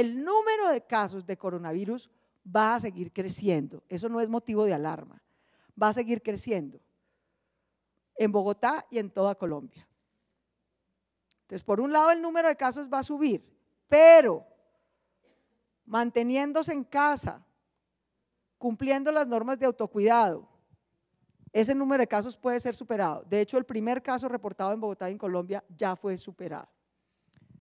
el número de casos de coronavirus va a seguir creciendo. Eso no es motivo de alarma. Va a seguir creciendo en Bogotá y en toda Colombia. Entonces, por un lado, el número de casos va a subir, pero manteniéndose en casa, cumpliendo las normas de autocuidado, ese número de casos puede ser superado. De hecho, el primer caso reportado en Bogotá y en Colombia ya fue superado.